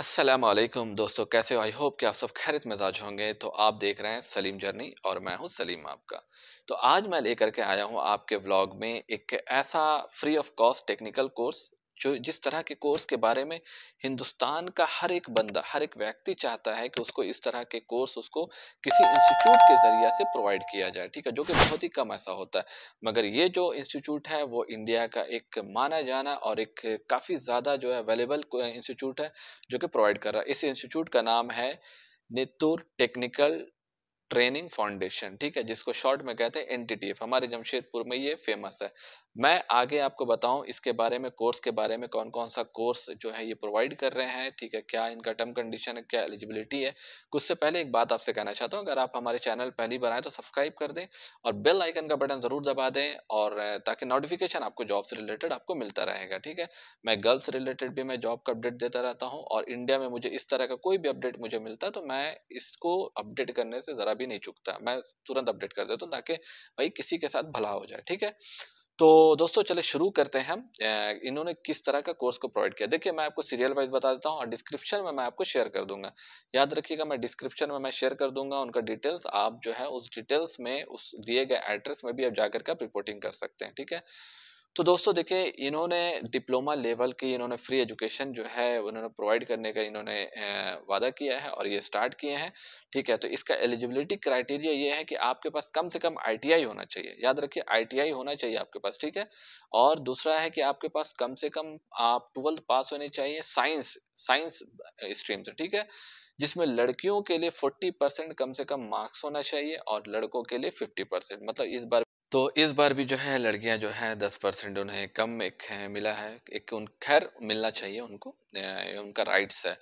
असलम दोस्तों कैसे हो आई होप कि आप सब खैरत मिजाज होंगे तो आप देख रहे हैं सलीम जर्नी और मैं हूँ सलीम आपका तो आज मैं लेकर के आया हूं आपके व्लॉग में एक ऐसा free of cost technical course जो जिस तरह के कोर्स के बारे में हिंदुस्तान का हर एक बंदा हर एक व्यक्ति चाहता है कि उसको इस तरह के कोर्स उसको किसी इंस्टीट्यूट के ज़रिए से प्रोवाइड किया जाए ठीक है जो कि बहुत ही कम ऐसा होता है मगर ये जो इंस्टीट्यूट है वो इंडिया का एक माना जाना और एक काफ़ी ज़्यादा जो है अवेलेबल इंस्टीट्यूट है जो कि प्रोवाइड कर रहा है इस इंस्टीट्यूट का नाम है नेतुर टेक्निकल ट्रेनिंग फाउंडेशन ठीक है जिसको शॉर्ट में कहते हैं एन हमारे जमशेदपुर में ये फेमस है मैं आगे आपको बताऊं इसके बारे में कोर्स के बारे में कौन कौन सा कोर्स जो है ये प्रोवाइड कर रहे हैं ठीक है क्या इनका टर्म कंडीशन है क्या एलिजिबिलिटी है कुछ से पहले एक बात आपसे कहना चाहता हूँ अगर आप हमारे चैनल पहली बार आए तो सब्सक्राइब कर दें और बेल आइकन का बटन ज़रूर दबा दें और ताकि नोटिफिकेशन आपको जॉब से रिलेटेड आपको मिलता रहेगा ठीक है मैं गर्ल्स रिलेटेड भी मैं जॉब का अपडेट देता रहता हूँ और इंडिया में मुझे इस तरह का कोई भी अपडेट मुझे मिलता है तो मैं इसको अपडेट करने से ज़रा कभी नहीं चुकता मैं तुरंत अपडेट कर देता हूँ ताकि भाई किसी के साथ भला हो जाए ठीक है तो दोस्तों चले शुरू करते हैं इन्होंने किस तरह का कोर्स को प्रोवाइड किया देखिए मैं आपको सीरियल वाइज बता देता हूँ और डिस्क्रिप्शन में मैं आपको शेयर कर दूंगा याद रखिएगा मैं डिस्क्रिप्शन में मैं शेयर कर दूंगा उनका डिटेल्स आप जो है उस डिटेल्स में उस दिए गए एड्रेस में भी आप जाकर के रिपोर्टिंग कर सकते हैं ठीक है तो दोस्तों देखिए इन्होंने डिप्लोमा लेवल की इन्होंने फ्री एजुकेशन जो है उन्होंने प्रोवाइड करने का इन्होंने वादा किया है और ये स्टार्ट किए हैं ठीक है तो इसका एलिजिबिलिटी क्राइटेरिया ये है कि आपके पास कम से कम आईटीआई होना चाहिए याद रखिए आईटीआई होना चाहिए आपके पास ठीक है और दूसरा है कि आपके पास कम से कम आप ट्वेल्थ पास होने चाहिए साइंस साइंस स्ट्रीम से ठीक है जिसमें लड़कियों के लिए फोर्टी परसेंट कम से कम मार्क्स होना चाहिए और लड़कों के लिए फिफ्टी परसेंट मतलब इस बार तो इस बार भी जो है लड़कियां जो है दस परसेंट उन्हें कम एक है, मिला है एक उन खैर मिलना चाहिए उनको उनका राइट्स है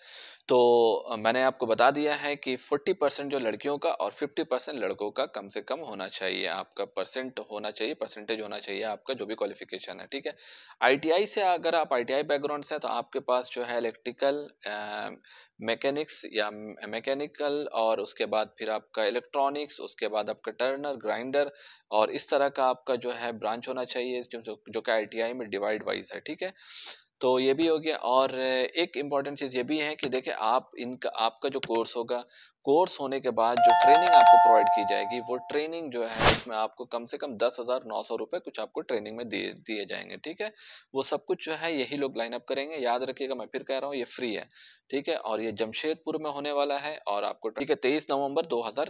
तो मैंने आपको बता दिया है कि फोर्टी परसेंट जो लड़कियों का और फिफ्टी परसेंट लड़कों का कम से कम होना चाहिए आपका परसेंट होना चाहिए परसेंटेज होना चाहिए आपका जो भी क्वालिफिकेशन है ठीक है आईटीआई से अगर आप आईटीआई बैकग्राउंड से हैं तो आपके पास जो है इलेक्ट्रिकल मैकेनिक्स या मैकेनिकल और उसके बाद फिर आपका इलेक्ट्रॉनिक्स उसके बाद आपका टर्नर ग्राइंडर और इस तरह का आपका जो है ब्रांच होना चाहिए जो, जो कि आई में डिवाइड वाइज है ठीक है तो ये भी हो गया और एक इम्पॉर्टेंट चीज़ ये भी है कि देखिए आप इनका आपका जो कोर्स होगा कोर्स होने के बाद जो ट्रेनिंग आपको प्रोवाइड की जाएगी वो ट्रेनिंग जो है इसमें आपको कम से कम दस हज़ार नौ सौ रुपए कुछ आपको ट्रेनिंग में दिए दिए जाएंगे ठीक है वो सब कुछ जो है यही लोग लाइनअप करेंगे याद रखिएगा मैं फिर कह रहा हूँ ये फ्री है ठीक है और ये जमशेदपुर में होने वाला है और आपको ठीक है तेईस नवम्बर दो का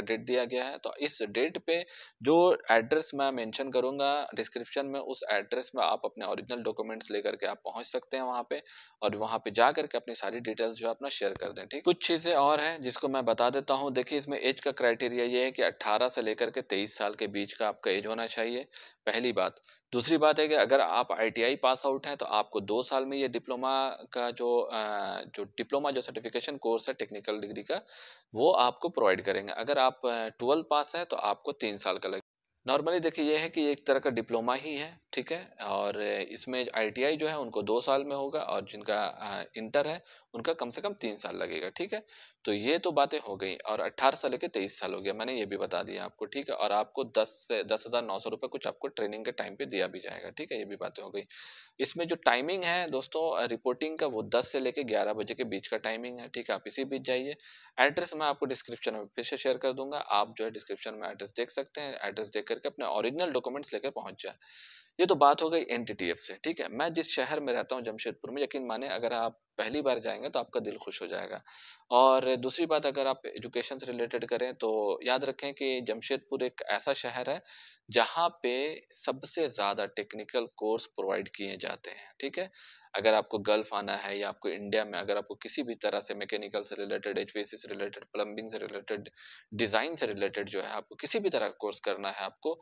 डेट दिया गया है तो इस डेट पे जो एड्रेस मैं मैंशन करूंगा डिस्क्रिप्शन में उस एड्रेस में आप अपने ओरिजिनल डॉक्यूमेंट्स लेकर के आप पहुंच सकते हैं वहां पे और वहां पे जाकर के अपनी सारी डिटेल्स जो है अपना शेयर कर दें ठीक कुछ चीज़ें और हैं जिसको मैं बता देता हूँ देखिए इसमें एज का क्राइटेरिया ये है कि 18 से लेकर के 23 साल के बीच का आपका एज होना चाहिए पहली बात दूसरी बात है कि अगर आप आईटीआई पास आउट हैं तो आपको दो साल में ये डिप्लोमा का जो जो डिप्लोमा जो सर्टिफिकेशन कोर्स है टेक्निकल डिग्री का वो आपको प्रोवाइड करेंगे अगर आप ट्वेल्थ पास हैं तो आपको तीन साल का लगेगा नॉर्मली देखिए ये है कि एक तरह का डिप्लोमा ही है ठीक है और इसमें आईटीआई जो है उनको दो साल में होगा और जिनका इंटर है उनका कम से कम तीन साल लगेगा ठीक है तो ये तो बातें हो गई और अट्ठारह से लेकर तेईस साल हो गया मैंने ये भी बता दिया आपको ठीक है और आपको दस से दस हज़ार नौ सौ रुपये कुछ आपको ट्रेनिंग के टाइम पे दिया भी जाएगा ठीक है ये भी बातें हो गई इसमें जो टाइमिंग है दोस्तों रिपोर्टिंग का वो दस से लेकर ग्यारह बजे के बीच का टाइमिंग है ठीक है आप इसी बीच जाइए एड्रेस मैं आपको डिस्क्रिप्शन में फिर से शेयर कर दूंगा आप जो है डिस्क्रिप्शन में एड्रेस देख सकते हैं एड्रेस देख करके अपने ओरिजिनल डॉक्यूमेंट्स लेकर पहुंच जाए ये तो बात हो गई एफ से ठीक है मैं जिस शहर में रहता हूँ जमशेदपुर में यकीन माने अगर आप पहली बार जाएंगे तो आपका दिल खुश हो जाएगा और दूसरी बात अगर आप एजुकेशन से रिलेटेड करें तो याद रखें कि जमशेदपुर एक ऐसा शहर है जहाँ पे सबसे ज़्यादा टेक्निकल कोर्स प्रोवाइड किए जाते हैं ठीक है अगर आपको गल्फ आना है या आपको इंडिया में अगर आपको किसी भी तरह से मैकेनिकल से रिलेटेड एच से रिलेटेड प्लम्बिंग से रिलेटेड डिज़ाइन से रिलेटेड जो है आपको किसी भी तरह का कोर्स करना है आपको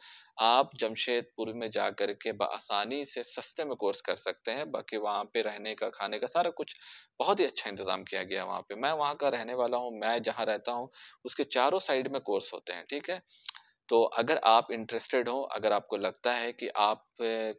आप जमशेदपुर में जा करके बसानी से सस्ते में कोर्स कर सकते हैं बाकी वहाँ पे रहने का खाने का सारा कुछ बहुत ही अच्छा इंतज़ाम किया गया वहाँ पे मैं वहाँ का रहने वाला हूँ मैं जहाँ रहता हूँ उसके चारों साइड में कोर्स होते हैं ठीक है तो अगर आप इंटरेस्टेड हो अगर आपको लगता है कि आप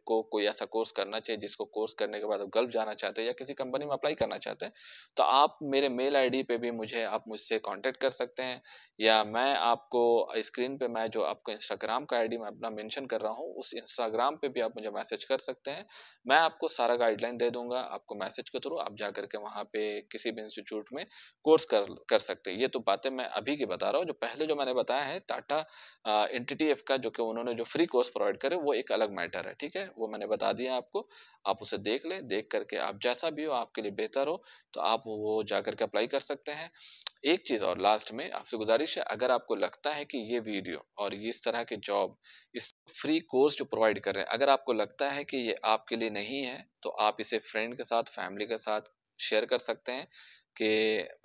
को कोई ऐसा कोर्स करना चाहिए जिसको कोर्स करने के बाद आप गल्फ जाना चाहते हैं या किसी कंपनी में अप्लाई करना चाहते हैं तो आप मेरे मेल आईडी पे भी मुझे आप मुझसे कांटेक्ट कर सकते हैं या मैं आपको स्क्रीन पे मैं जो आपको इंस्टाग्राम का आईडी मैं अपना मेंशन कर रहा हूँ उस इंस्टाग्राम पे भी आप मुझे मैसेज कर सकते हैं मैं आपको सारा गाइडलाइन दे दूंगा आपको मैसेज के थ्रू आप जा करके वहाँ पे किसी भी इंस्टीट्यूट में कोर्स कर कर सकते हैं ये तो बातें मैं अभी की बता रहा हूँ जो पहले जो मैंने बताया है टाटा एन uh, का जो कि उन्होंने जो फ्री कोर्स प्रोवाइड करे वो एक अलग मैटर है ठीक है वो मैंने बता दिया आपको आप उसे देख लें देख करके आप जैसा भी हो आपके लिए बेहतर हो तो आप वो जा के अप्लाई कर सकते हैं एक चीज़ और लास्ट में आपसे गुजारिश है अगर आपको लगता है कि ये वीडियो और ये इस तरह के जॉब इस फ्री कोर्स जो प्रोवाइड कर रहे हैं अगर आपको लगता है कि ये आपके लिए नहीं है तो आप इसे फ्रेंड के साथ फैमिली के साथ शेयर कर सकते हैं कि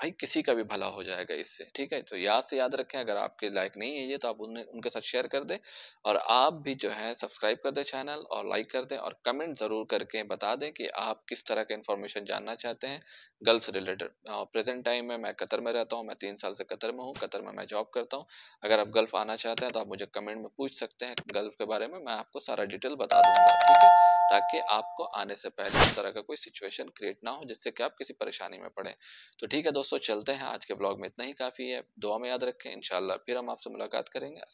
भाई किसी का भी भला हो जाएगा इससे ठीक है तो याद से याद रखें अगर आपके लाइक नहीं है ये तो आप उन्हें उनके साथ शेयर कर दें और आप भी जो है सब्सक्राइब कर दें चैनल और लाइक कर दें और कमेंट ज़रूर करके बता दें कि आप किस तरह का इन्फॉर्मेशन जानना चाहते हैं गल्फ से रिलेटेड प्रेजेंट टाइम में मैं कतर में रहता हूँ मैं तीन साल से कतर में हूँ कतर में मैं जॉब करता हूँ अगर आप गल्फ आना चाहते हैं तो आप मुझे कमेंट में पूछ सकते हैं गल्फ के बारे में मैं आपको सारा डिटेल बता दूँगा ठीक है ताकि आपको आने से पहले इस तरह का कोई सिचुएशन क्रिएट ना हो जिससे कि आप किसी परेशानी में पड़े तो ठीक है दोस्तों चलते हैं आज के ब्लॉग में इतना ही काफ़ी है दुआ में याद रखें इनशाला फिर हम आपसे मुलाकात करेंगे